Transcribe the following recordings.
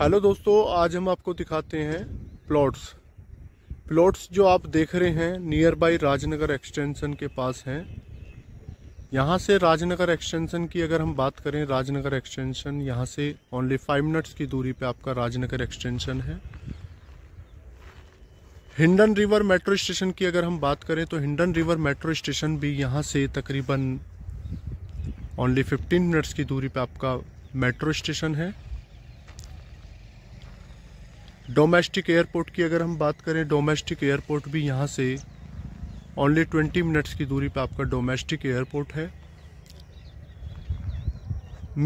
Hello दोस्तों आज हम आपको दिखाते हैं प्लॉट्स प्लॉट्स जो आप देख रहे हैं नियर बाय राजनगर एक्सटेंशन के पास हैं यहाँ से राजनगर एक्सटेंशन की अगर हम बात करें राजनगर एक्सटेंशन यहाँ से ओनली फाइव मिनट्स की दूरी पे आपका राजनगर एक्सटेंशन है हिंडन रिवर मेट्रो स्टेशन की अगर हम बात करें तो हिंडन रिवर मेट्रो स्टेशन भी यहाँ से तकरीबन ओनली फिफ्टीन मिनट्स की दूरी पर आपका मेट्रो स्टेशन है डोमेस्टिक एयरपोर्ट की अगर हम बात करें डोमेस्टिक एयरपोर्ट भी यहाँ से ओनली ट्वेंटी मिनट्स की दूरी पर आपका डोमेस्टिक एयरपोर्ट है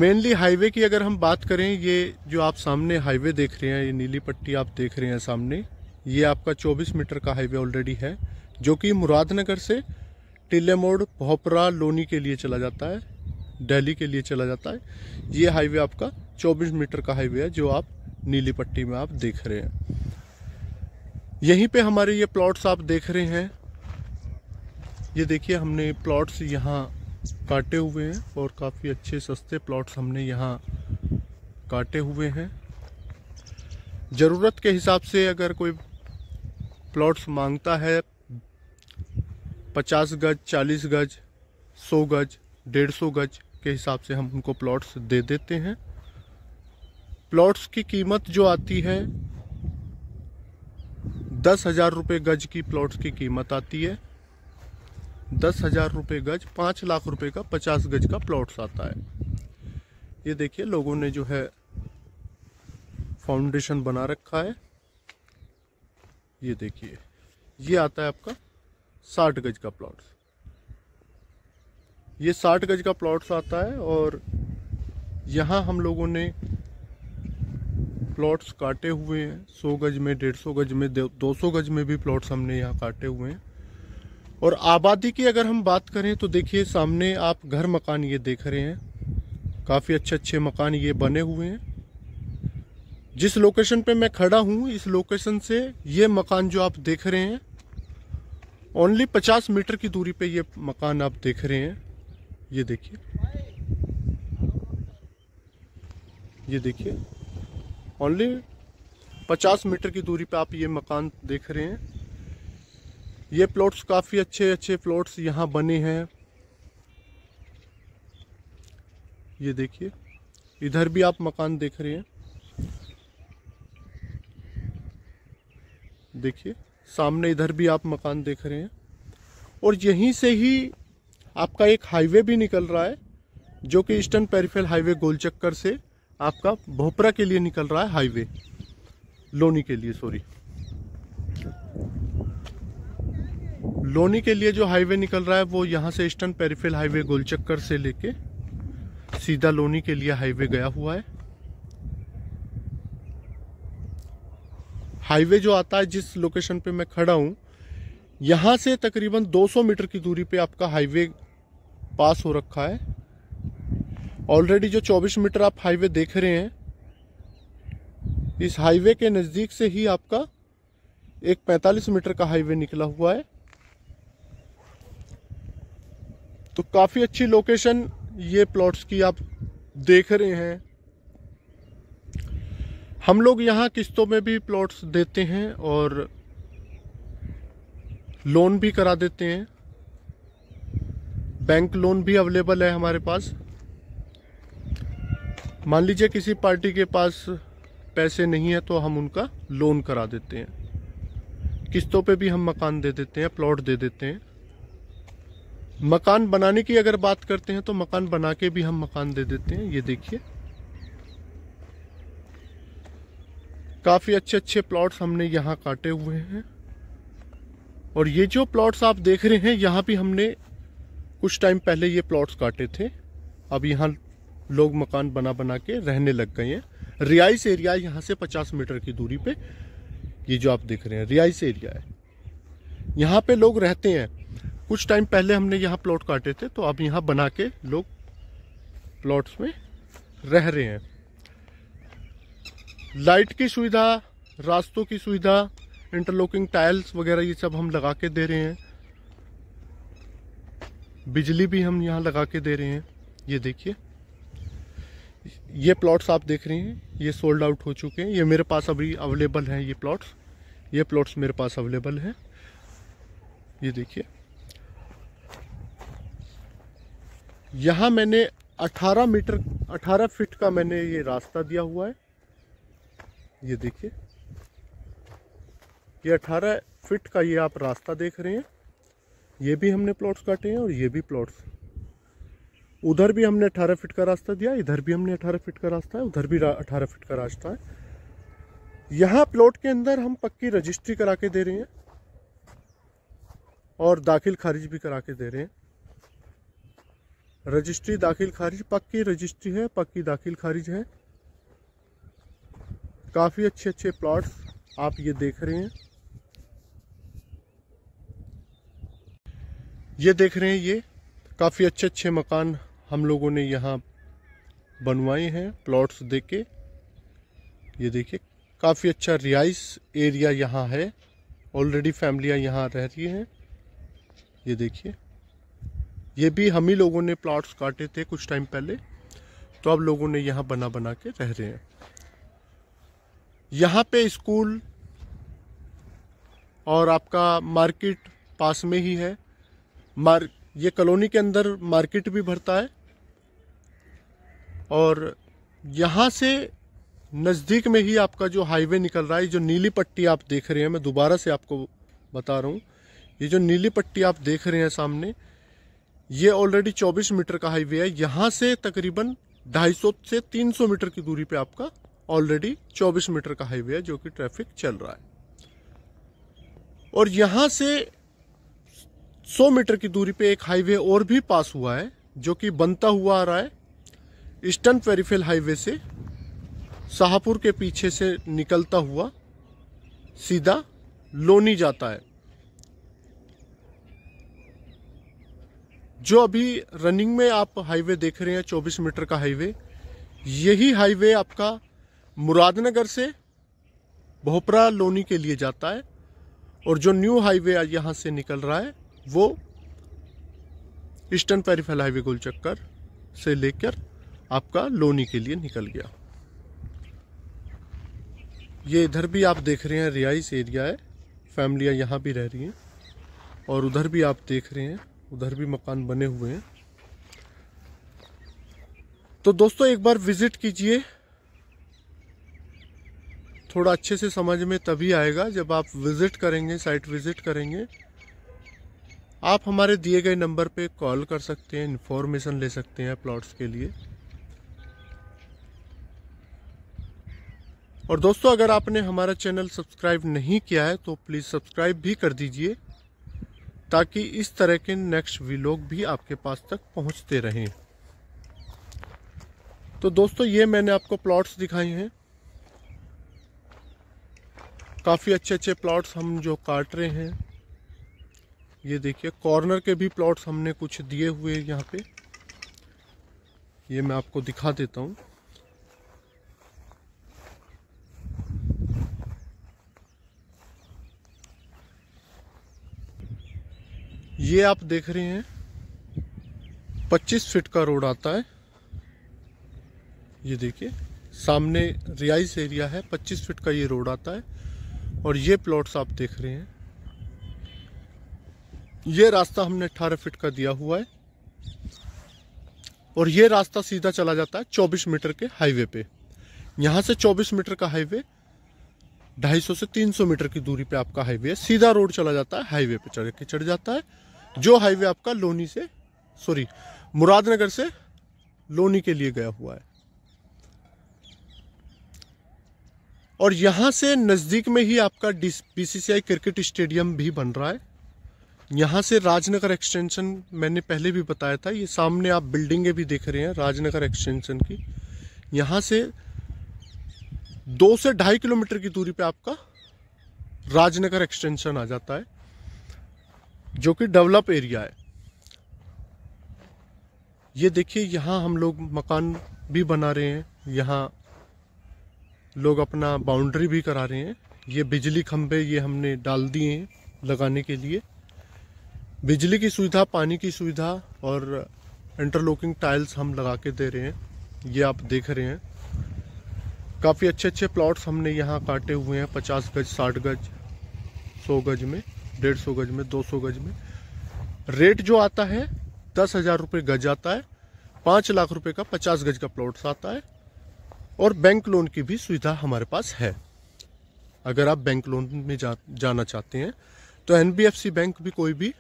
मेनली हाईवे की अगर हम बात करें ये जो आप सामने हाईवे देख रहे हैं ये नीली पट्टी आप देख रहे हैं सामने ये आपका 24 मीटर का हाईवे ऑलरेडी है जो कि मुरादनगर से टिल्ले मोड़ भोपरा लोनी के लिए चला जाता है दिल्ली के लिए चला जाता है ये हाईवे आपका 24 मीटर का हाईवे है जो आप नीली पट्टी में आप देख रहे हैं यहीं पे हमारे ये प्लॉट्स आप देख रहे हैं ये देखिए हमने प्लॉट्स यहाँ काटे हुए हैं और काफ़ी अच्छे सस्ते प्लॉट्स हमने यहाँ काटे हुए हैं ज़रूरत के हिसाब से अगर कोई प्लॉट्स मांगता है पचास गज चालीस गज सौ गज डेढ़ सौ गज के हिसाब से हम उनको प्लॉट्स दे देते हैं प्लॉट्स की कीमत जो आती है दस हजार रुपये गज की प्लॉट्स की कीमत आती है दस हजार रुपये गज पाँच लाख रुपए का पचास गज का प्लॉट्स आता है ये देखिए लोगों ने जो है फाउंडेशन बना रखा है ये देखिए ये आता है आपका साठ गज का प्लॉट्स ये साठ गज का प्लॉट्स आता है और यहाँ हम लोगों ने प्लॉट्स काटे हुए हैं सौ गज में डेढ़ सौ गज में दो सौ गज में भी प्लॉट्स हमने यहाँ काटे हुए हैं और आबादी की अगर हम बात करें तो देखिए सामने आप घर मकान ये देख रहे हैं काफ़ी अच्छे अच्छे मकान ये बने हुए हैं जिस लोकेशन पे मैं खड़ा हूँ इस लोकेशन से ये मकान जो आप देख रहे हैं ओनली पचास मीटर की दूरी पे ये मकान आप देख रहे हैं ये देखिए ये देखिए ओनली पचास मीटर की दूरी पे आप ये मकान देख रहे हैं ये प्लॉट्स काफ़ी अच्छे अच्छे प्लॉट्स यहाँ बने हैं ये देखिए इधर भी आप मकान देख रहे हैं देखिए सामने इधर भी आप मकान देख रहे हैं और यहीं से ही आपका एक हाईवे भी निकल रहा है जो कि ईस्टर्न पेरिफेल हाईवे गोलचक्कर से आपका भोपरा के लिए निकल रहा है हाईवे लोनी के लिए सॉरी लोनी के लिए जो हाईवे निकल रहा है वो यहाँ से ईस्टर्न पेरिफेल हाईवे गोलचक्कर से लेके सीधा लोनी के लिए हाईवे गया हुआ है हाईवे जो आता है जिस लोकेशन पे मैं खड़ा हूँ यहाँ से तकरीबन 200 मीटर की दूरी पे आपका हाईवे पास हो रखा है ऑलरेडी जो 24 मीटर आप हाईवे देख रहे हैं इस हाईवे के नज़दीक से ही आपका एक 45 मीटर का हाईवे निकला हुआ है तो काफ़ी अच्छी लोकेशन ये प्लॉट्स की आप देख रहे हैं हम लोग यहाँ किस्तों में भी प्लॉट्स देते हैं और लोन भी करा देते हैं बैंक लोन भी अवेलेबल है हमारे पास मान लीजिए किसी पार्टी के पास पैसे नहीं है तो हम उनका लोन करा देते हैं किस्तों पे भी हम मकान दे देते हैं प्लॉट दे देते हैं मकान बनाने की अगर बात करते हैं तो मकान बना के भी हम मकान दे देते हैं ये देखिए काफी अच्छे अच्छे प्लॉट्स हमने यहाँ काटे हुए हैं और ये जो प्लॉट्स आप देख रहे हैं यहाँ भी हमने कुछ टाइम पहले ये प्लॉट्स काटे थे अब यहाँ लोग मकान बना बना के रहने लग गए हैं रियाइस एरिया यहाँ से 50 मीटर की दूरी पे ये जो आप देख रहे हैं रियाइस एरिया है यहाँ पे लोग रहते हैं कुछ टाइम पहले हमने यहाँ प्लॉट काटे थे तो अब यहाँ बना के लोग प्लॉट्स में रह रहे हैं लाइट की सुविधा रास्तों की सुविधा इंटरलॉकिंग टाइल्स वगैरह ये सब हम लगा के दे रहे हैं बिजली भी हम यहाँ लगा के दे रहे हैं ये देखिए ये प्लॉट्स आप देख रहे हैं ये सोल्ड आउट हो चुके हैं ये मेरे पास अभी अवेलेबल हैं ये प्लॉट्स ये प्लॉट्स मेरे पास अवेलेबल हैं ये देखिए यहाँ मैंने 18 मीटर 18 फीट का मैंने ये रास्ता दिया हुआ है ये देखिए ये 18 फीट का ये आप रास्ता देख रहे हैं ये भी हमने प्लॉट्स काटे हैं और ये भी प्लॉट्स उधर भी हमने अठारह फीट का रास्ता दिया इधर भी हमने अठारह फीट का रास्ता है उधर भी अठारह फीट का रास्ता है यहाँ प्लॉट के अंदर हम पक्की रजिस्ट्री करा के दे रहे हैं और दाखिल खारिज भी करा के दे रहे हैं रजिस्ट्री दाखिल खारिज पक्की रजिस्ट्री है पक्की दाखिल खारिज है काफ़ी अच्छे अच्छे प्लॉट आप ये देख रहे हैं ये देख रहे हैं ये काफ़ी अच्छे अच्छे मकान हम लोगों ने यहाँ बनवाए हैं प्लॉट्स दे के ये देखिए काफ़ी अच्छा रिहाइश एरिया यहाँ है ऑलरेडी फैमिलियाँ यहाँ रह रही हैं ये देखिए ये भी हम ही लोगों ने प्लॉट्स काटे थे कुछ टाइम पहले तो अब लोगों ने यहाँ बना बना के रह रहे हैं यहाँ पे स्कूल और आपका मार्केट पास में ही है मार ये कॉलोनी के अंदर मार्केट भी भरता है और यहाँ से नज़दीक में ही आपका जो हाईवे निकल रहा है जो नीली पट्टी आप देख रहे हैं मैं दोबारा से आपको बता रहा हूँ ये जो नीली पट्टी आप देख रहे हैं सामने ये ऑलरेडी 24 मीटर का हाईवे है यहाँ से तकरीबन 250 से 300 मीटर की दूरी पे आपका ऑलरेडी 24 मीटर का हाईवे है जो कि ट्रैफिक चल रहा है और यहाँ से 100 मीटर की दूरी पे एक हाईवे और भी पास हुआ है जो कि बनता हुआ आ रहा है ईस्टर्न पेरीफेल हाईवे से शाहपुर के पीछे से निकलता हुआ सीधा लोनी जाता है जो अभी रनिंग में आप हाईवे देख रहे हैं 24 मीटर का हाईवे यही हाईवे आपका मुरादनगर से भोपरा लोनी के लिए जाता है और जो न्यू हाईवे यहाँ से निकल रहा है वो ईस्टर्न पेरीफेल हाईवे चक्कर से लेकर आपका लोनी के लिए निकल गया ये इधर भी आप देख रहे हैं रिहाइश एरिया है फैमिलियाँ यहाँ भी रह रही हैं और उधर भी आप देख रहे हैं उधर भी मकान बने हुए हैं तो दोस्तों एक बार विज़िट कीजिए थोड़ा अच्छे से समझ में तभी आएगा जब आप विज़िट करेंगे साइट विज़िट करेंगे आप हमारे दिए गए नंबर पे कॉल कर सकते हैं इन्फॉर्मेशन ले सकते हैं प्लॉट्स के लिए और दोस्तों अगर आपने हमारा चैनल सब्सक्राइब नहीं किया है तो प्लीज़ सब्सक्राइब भी कर दीजिए ताकि इस तरह के नेक्स्ट व्लॉग भी आपके पास तक पहुंचते रहें तो दोस्तों ये मैंने आपको प्लॉट्स दिखाए हैं काफ़ी अच्छे अच्छे प्लॉट्स हम जो काट रहे हैं ये देखिए कॉर्नर के भी प्लॉट्स हमने कुछ दिए हुए यहाँ पे ये मैं आपको दिखा देता हूँ ये आप देख रहे हैं 25 फीट का रोड आता है ये देखिए सामने रियाइस एरिया है 25 फीट का ये रोड आता है और ये प्लॉट्स आप देख रहे हैं ये रास्ता हमने अठारह फीट का दिया हुआ है और ये रास्ता सीधा चला जाता है 24 मीटर के हाईवे पे यहाँ से 24 मीटर का हाईवे 250 से 300 मीटर की दूरी पे आपका हाईवे है सीधा रोड चला जाता है हाईवे पे चढ़ के चढ़ जाता है जो हाईवे आपका लोनी से सॉरी मुरादनगर से लोनी के लिए गया हुआ है और यहां से नज़दीक में ही आपका बीसीसीआई क्रिकेट स्टेडियम भी बन रहा है यहां से राजनगर एक्सटेंशन मैंने पहले भी बताया था ये सामने आप बिल्डिंगे भी देख रहे हैं राजनगर एक्सटेंशन की यहां से दो से ढाई किलोमीटर की दूरी पे आपका राजनगर एक्सटेंशन आ जाता है जो कि डेवलप एरिया है ये देखिए यहाँ हम लोग मकान भी बना रहे हैं यहाँ लोग अपना बाउंड्री भी करा रहे हैं ये बिजली खम्भे ये हमने डाल दिए हैं लगाने के लिए बिजली की सुविधा पानी की सुविधा और इंटरलॉकिंग टाइल्स हम लगा के दे रहे हैं ये आप देख रहे हैं काफ़ी अच्छे अच्छे प्लॉट्स हमने यहाँ काटे हुए हैं पचास गज साठ गज सौ गज में डेढ़ सौ गज में दो सौ गज में रेट जो आता है दस हजार रुपये गज आता है पाँच लाख रुपए का पचास गज का प्लॉट आता है और बैंक लोन की भी सुविधा हमारे पास है अगर आप बैंक लोन में जा, जाना चाहते हैं तो एनबीएफसी बैंक भी कोई भी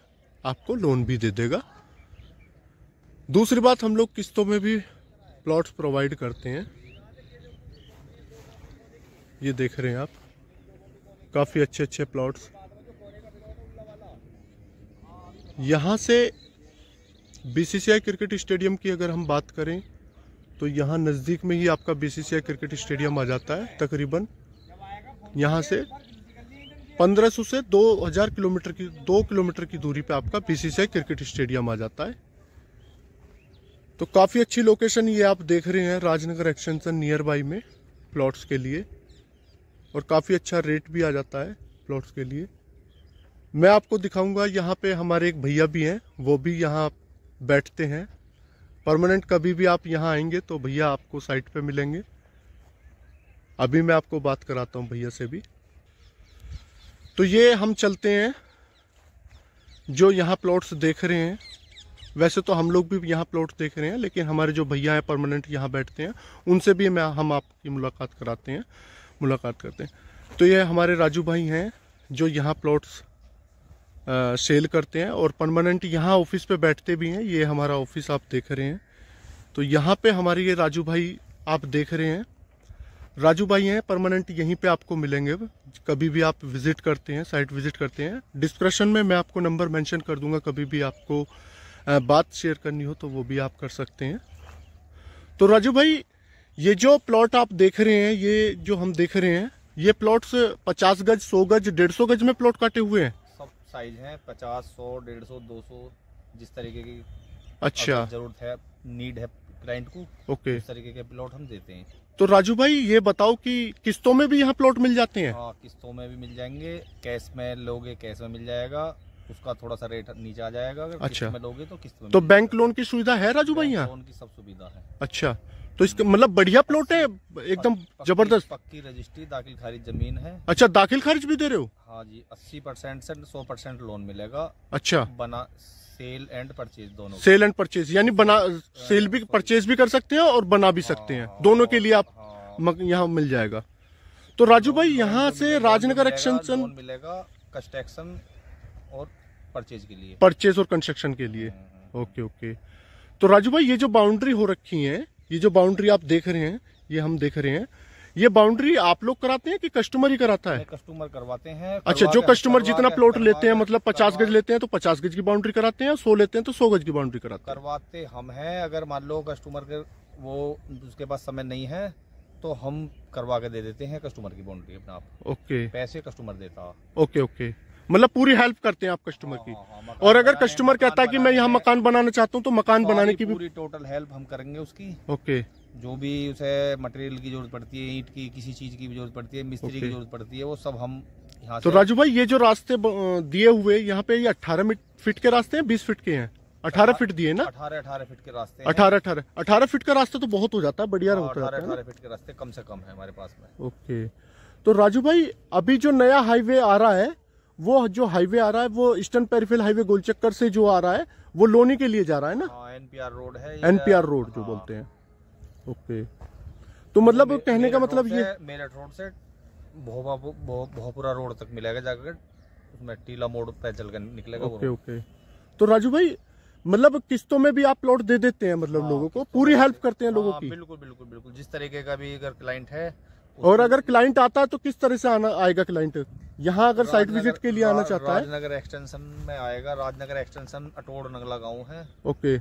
आपको लोन भी दे देगा दूसरी बात हम लोग किस्तों में भी प्लॉट्स प्रोवाइड करते हैं ये देख रहे हैं आप काफ़ी अच्छे अच्छे प्लॉट्स यहाँ से बीसीसीआई क्रिकेट स्टेडियम की अगर हम बात करें तो यहाँ नज़दीक में ही आपका बीसीसीआई क्रिकेट स्टेडियम आ जाता है तकरीबन यहाँ से 1500 से 2000 किलोमीटर की दो किलोमीटर की दूरी पे आपका बीसीसीआई क्रिकेट स्टेडियम आ जाता है तो काफ़ी अच्छी लोकेशन ये आप देख रहे हैं राजनगर एक्सटेंशन नियर बाई में प्लॉट्स के लिए और काफ़ी अच्छा रेट भी आ जाता है प्लॉट्स के लिए मैं आपको दिखाऊंगा यहाँ पे हमारे एक भैया भी हैं वो भी यहाँ बैठते हैं परमानेंट कभी भी आप यहाँ आएंगे तो भैया आपको साइट पे मिलेंगे अभी मैं आपको बात कराता हूँ भैया से भी तो ये हम चलते हैं जो यहाँ प्लॉट्स देख रहे हैं वैसे तो हम लोग भी यहाँ प्लॉट देख रहे हैं लेकिन हमारे जो भैया हैं परमानेंट यहाँ बैठते हैं उनसे भी मैं हम आपकी मुलाकात कराते हैं मुलाकात करते हैं तो ये हमारे राजू भाई हैं जो यहाँ प्लॉट्स सेल करते हैं और परमानेंट यहाँ ऑफिस पे बैठते भी हैं ये हमारा ऑफिस आप देख रहे हैं तो यहाँ पे हमारे ये राजू भाई आप देख रहे हैं राजू भाई हैं परमानेंट यहीं पे आपको मिलेंगे कभी भी आप विजिट करते हैं साइट विजिट करते हैं डिस्क्रिप्शन में मैं आपको नंबर मेंशन कर दूंगा कभी भी आपको बात शेयर करनी हो तो वो भी आप कर सकते हैं तो राजू भाई ये जो प्लॉट आप देख रहे हैं ये जो हम देख रहे हैं ये प्लॉट्स पचास गज सौ गज डेढ़ सौ गज में प्लॉट काटे हुए हैं साइज हैं पचास सौ डेढ़ सौ दो सौ जिस तरीके की अच्छा जरूरत है नीड है क्लाइंट को ओके इस तरीके के प्लॉट हम देते हैं तो राजू भाई ये बताओ कि किस्तों में भी यहाँ प्लॉट मिल जाते हैं हाँ किस्तों में भी मिल जाएंगे कैश में लोगे कैश में मिल जाएगा उसका थोड़ा सा रेट नीचे आ जाएगा अगर अच्छा में लोगे तो किस्त में तो बैंक लोन की सुविधा है राजू भाई यहाँ लोन की सब सुविधा है अच्छा तो इसके मतलब बढ़िया प्लॉट है एकदम जबरदस्त पक्की रजिस्ट्री दाखिल खारिज जमीन है अच्छा दाखिल खारिज भी दे रहे हो हाँ जी अस्सी परसेंट ऐसी सौ परसेंट लोन मिलेगा अच्छा बना सेल एंड परचेज दोनों सेल एंड परचेज यानी बना सेल भी परचेज भी कर सकते हैं और बना भी सकते हैं हाँ, दोनों के लिए हाँ, आप हाँ। यहाँ मिल जाएगा तो राजू भाई यहाँ से राजनगर एक्सटेंशन मिलेगा कंस्ट्रक्शन और परचेज के लिए परचेज और कंस्ट्रक्शन के लिए ओके हाँ, ओके हाँ, हाँ। तो राजू भाई ये जो बाउंड्री हो रखी है ये जो बाउंड्री आप देख रहे हैं ये हम देख रहे हैं ये बाउंड्री आप लोग कराते हैं कि कस्टमर ही कराता है कस्टमर करवाते हैं अच्छा जो कस्टमर जितना प्लॉट लेते हैं मतलब पचास गज लेते हैं तो पचास गज की बाउंड्री कराते हैं सौ लेते हैं तो सौ गज की बाउंड्री कराते हैं करवाते हम हैं अगर मान लो कस्टमर के वो उसके पास समय नहीं है तो हम करवा के दे देते हैं कस्टमर की बाउंड्री अपना आप ओके पैसे कस्टमर देता ओके ओके मतलब पूरी हेल्प करते हैं आप कस्टमर की हाँ, हाँ, हाँ और अगर कस्टमर कहता है कि मैं यहाँ मकान बनाना चाहता हूँ तो मकान तो बनाने की पूरी टोटल हेल्प हम करेंगे उसकी ओके जो भी उसे मटेरियल की जरूरत पड़ती है ईट की किसी चीज की जरूरत पड़ती है मिस्त्री की जरूरत पड़ती है वो सब हम यहाँ तो राजू भाई ये जो रास्ते दिए हुए यहाँ पे अठारह फीट के रास्ते हैं बीस फीट के हैं अठारह फीट दिए ना अठारह अठारह फीट के रास्ते अठारह अठारह अठारह फीट का रास्ता तो बहुत हो जाता है बढ़िया हाँ, होता है अठारह फीट के रास्ते कम से कम है हमारे पास में ओके तो राजू भाई अभी जो नया हाईवे आ रहा है वो जो हाईवे आ रहा है वो ईस्टर्न पेरिफेल हाईवे गोलचक्कर से जो आ रहा है वो लोनी के लिए जा रहा है ना हाँ, एनपीआर रोड है एनपीआर रोड जो हाँ। बोलते हैं ओके तो मतलब मे, कहने का मतलब ये मेरठ रोड से भोपुरा रोड तक मिलेगा जाकर उसमें टीला मोड़ पे चल कर निकलेगा ओके ओके तो राजू भाई मतलब किस्तों में भी आप प्लॉट दे देते हैं मतलब हाँ, लोगों को पूरी हेल्प करते हैं लोगों की बिल्कुल बिल्कुल बिल्कुल जिस तरीके का भी अगर क्लाइंट है और अगर क्लाइंट आता है तो किस तरह से आना आएगा क्लाइंट यहाँ अगर साइट विजिट के लिए आना चाहता है राजनगर एक्सटेंशन में आएगा राजनगर एक्सटेंशन अटोड़ नगला गाँव है ओके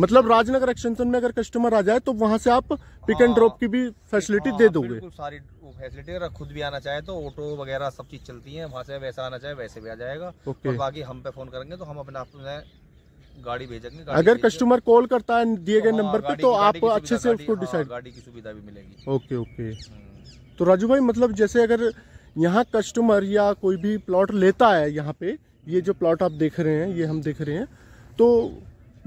मतलब राजनगर एक्सटेंशन में अगर कस्टमर आ जाए तो वहाँ से आप पिक एंड ड्रॉप की भी फैसिलिटी दे हाँ, दोगे सारी फैसिलिटी अगर खुद भी आना चाहे तो ऑटो वगैरह सब चीज चलती है वहाँ से वैसा आना चाहे वैसे भी आ जाएगा ओके बाकी हम पे फोन करेंगे तो हम अपने आप में गाड़ी भेजेंगे अगर कस्टमर कॉल करता है दिए गए नंबर तो हाँ, पे तो आप अच्छे से उसको डिसाइड हाँ, गाड़ी की सुविधा भी मिलेगी ओके ओके हम्म। तो राजू भाई मतलब जैसे अगर यहाँ कस्टमर या कोई भी प्लॉट लेता है यहाँ पे ये जो प्लॉट आप देख रहे हैं ये हम देख रहे हैं तो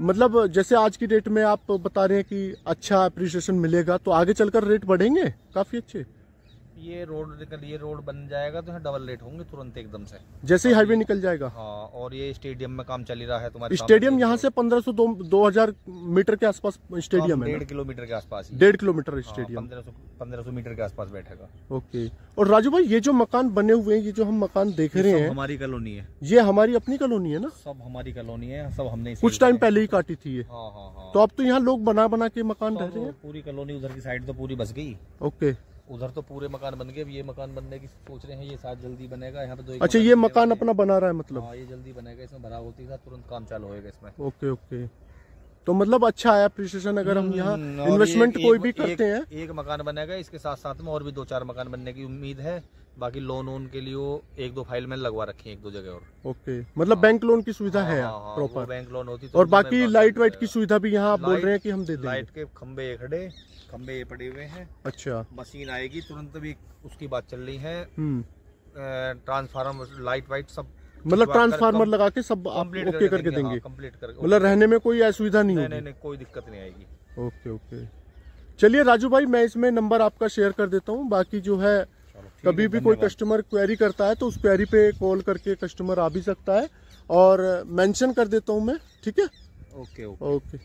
मतलब जैसे आज की डेट में आप बता रहे हैं कि अच्छा अप्रिसिएशन मिलेगा तो आगे चलकर रेट बढ़ेंगे काफ़ी अच्छे ये रोड निकल ये रोड बन जाएगा तो डबल रेट होंगे तुरंत एकदम से जैसे ही हाईवे निकल जाएगा हाँ और ये स्टेडियम में काम चल रहा है तुम्हारे स्टेडियम यहाँ से पंद्रह सौ दो, दो हजार मीटर के आसपास स्टेडियम है डेढ़ किलोमीटर के आसपास डेढ़ किलोमीटर हाँ, स्टेडियम पंद्रह सौ मीटर के आसपास बैठेगा ओके और राजू भाई ये जो मकान बने हुए हैं ये जो हम मकान देख रहे हैं हमारी कॉलोनी है ये हमारी अपनी कॉलोनी है ना सब हमारी कॉलोनी है सब हमने कुछ टाइम पहले ही काटी थी हाँ, हाँ, तो अब तो यहाँ लोग बना बना के मकान रह रहे हैं पूरी कॉलोनी उधर की साइड तो पूरी बस गई ओके उधर तो पूरे मकान बन गए अब ये मकान बनने की सोच रहे हैं ये साथ जल्दी बनेगा यहाँ पे दो अच्छा ये मकान अपना बना रहा है मतलब हाँ ये जल्दी बनेगा इसमें भरा होती है तुरंत काम चालू होएगा इसमें ओके ओके तो मतलब अच्छा है अप्रिशिएशन अगर हम यहाँ इन्वेस्टमेंट हम्म, कोई भी करते हैं एक मकान बनेगा इसके साथ साथ में और भी दो चार मकान बनने की उम्मीद है बाकी लोन ओन के लिए एक दो फाइल मैंने लगवा रखी है एक दो जगह और ओके मतलब बैंक लोन की सुविधा हाँ, है प्रॉपर बैंक लोन होती तो और बाकी लाइट वाइट की सुविधा भी यहाँ आप बोल रहे हैं कि हम दे देंगे लाइट के खम्बे खड़े ये पड़े हुए हैं अच्छा मशीन आएगी तुरंत भी उसकी बात चल रही है ट्रांसफार्मर लाइट वाइट सब मतलब ट्रांसफार्मर लगा के सब आप ओके करके देंगे कम्प्लीट हाँ, करके मतलब रहने में कोई असुविधा नहीं होगी कोई दिक्कत नहीं आएगी ओके ओके चलिए राजू भाई मैं इसमें नंबर आपका शेयर कर देता हूँ बाकी जो है कभी भी कोई कस्टमर क्वेरी करता है तो उस क्वेरी पे कॉल करके कस्टमर आ भी सकता है और मेंशन कर देता हूँ मैं ठीक है ओके ओके